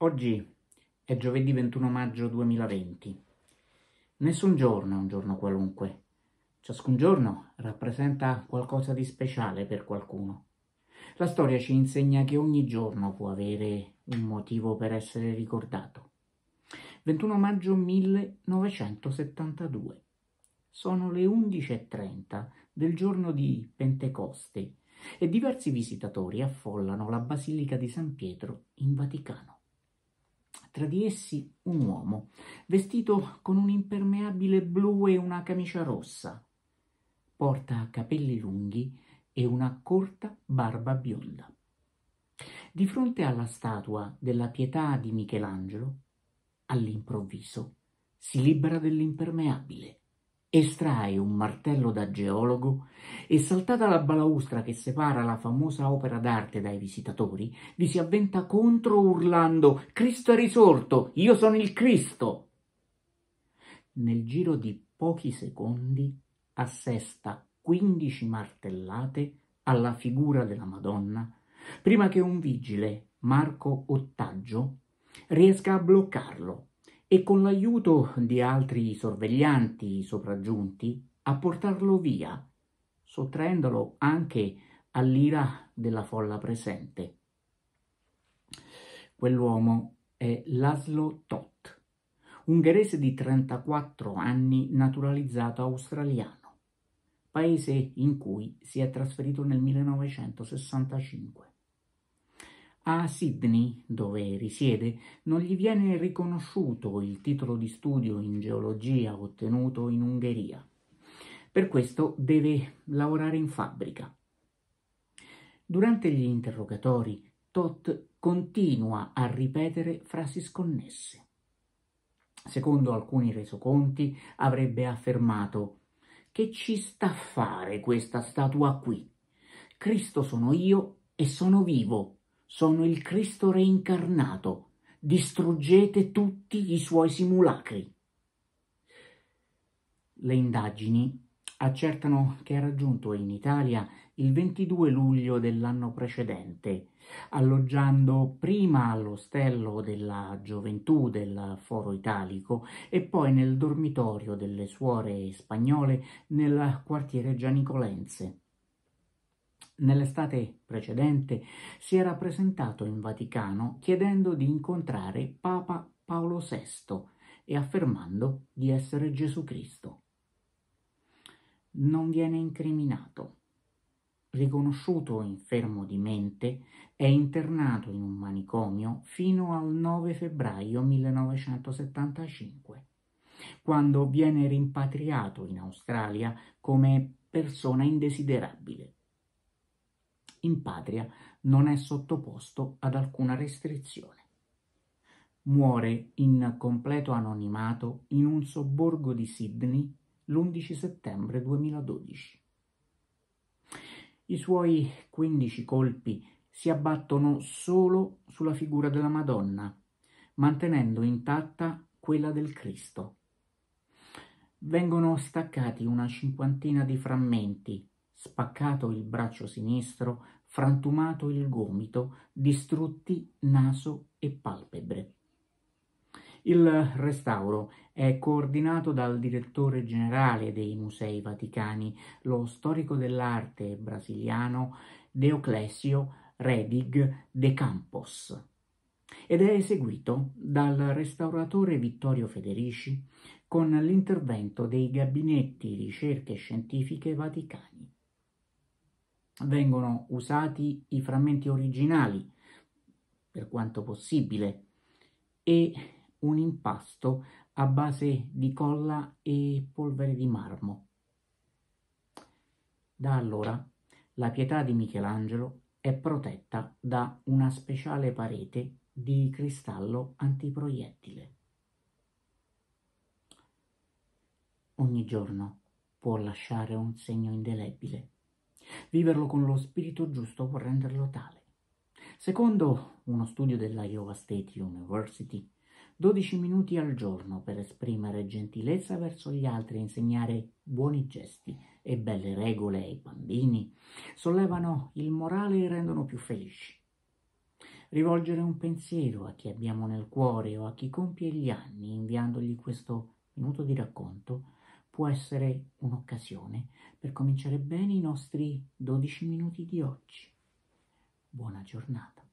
Oggi è giovedì 21 maggio 2020. Nessun giorno è un giorno qualunque. Ciascun giorno rappresenta qualcosa di speciale per qualcuno. La storia ci insegna che ogni giorno può avere un motivo per essere ricordato. 21 maggio 1972. Sono le 11.30 del giorno di Pentecoste e diversi visitatori affollano la Basilica di San Pietro in Vaticano tra di essi un uomo, vestito con un impermeabile blu e una camicia rossa. Porta capelli lunghi e una corta barba bionda. Di fronte alla statua della pietà di Michelangelo, all'improvviso, si libera dell'impermeabile estrae un martello da geologo e saltata la balaustra che separa la famosa opera d'arte dai visitatori, vi si avventa contro urlando Cristo è risorto, io sono il Cristo. Nel giro di pochi secondi assesta quindici martellate alla figura della Madonna prima che un vigile, Marco Ottaggio, riesca a bloccarlo e con l'aiuto di altri sorveglianti sopraggiunti a portarlo via, sottraendolo anche all'ira della folla presente. Quell'uomo è Laszlo Tot, ungherese di 34 anni naturalizzato australiano, paese in cui si è trasferito nel 1965. A Sydney, dove risiede, non gli viene riconosciuto il titolo di studio in geologia ottenuto in Ungheria. Per questo deve lavorare in fabbrica. Durante gli interrogatori, Tot continua a ripetere frasi sconnesse. Secondo alcuni resoconti, avrebbe affermato che ci sta a fare questa statua qui? Cristo sono io e sono vivo sono il Cristo reincarnato, distruggete tutti i suoi simulacri. Le indagini accertano che è raggiunto in Italia il 22 luglio dell'anno precedente, alloggiando prima all'ostello della gioventù del Foro Italico e poi nel dormitorio delle suore spagnole nel quartiere Gianicolense. Nell'estate precedente si era presentato in Vaticano chiedendo di incontrare Papa Paolo VI e affermando di essere Gesù Cristo. Non viene incriminato. Riconosciuto infermo di mente, è internato in un manicomio fino al 9 febbraio 1975, quando viene rimpatriato in Australia come persona indesiderabile in patria non è sottoposto ad alcuna restrizione. Muore in completo anonimato in un sobborgo di Sydney l'11 settembre 2012. I suoi 15 colpi si abbattono solo sulla figura della Madonna, mantenendo intatta quella del Cristo. Vengono staccati una cinquantina di frammenti, spaccato il braccio sinistro, frantumato il gomito, distrutti naso e palpebre. Il restauro è coordinato dal direttore generale dei Musei Vaticani, lo storico dell'arte brasiliano Deoclesio Redig de Campos, ed è eseguito dal restauratore Vittorio Federici con l'intervento dei gabinetti ricerche scientifiche vaticani vengono usati i frammenti originali per quanto possibile e un impasto a base di colla e polvere di marmo. Da allora la pietà di Michelangelo è protetta da una speciale parete di cristallo antiproiettile. Ogni giorno può lasciare un segno indelebile Viverlo con lo spirito giusto può renderlo tale. Secondo uno studio della Iowa State University, 12 minuti al giorno per esprimere gentilezza verso gli altri e insegnare buoni gesti e belle regole ai bambini sollevano il morale e rendono più felici. Rivolgere un pensiero a chi abbiamo nel cuore o a chi compie gli anni inviandogli questo minuto di racconto può essere un'occasione per cominciare bene i nostri 12 minuti di oggi. Buona giornata.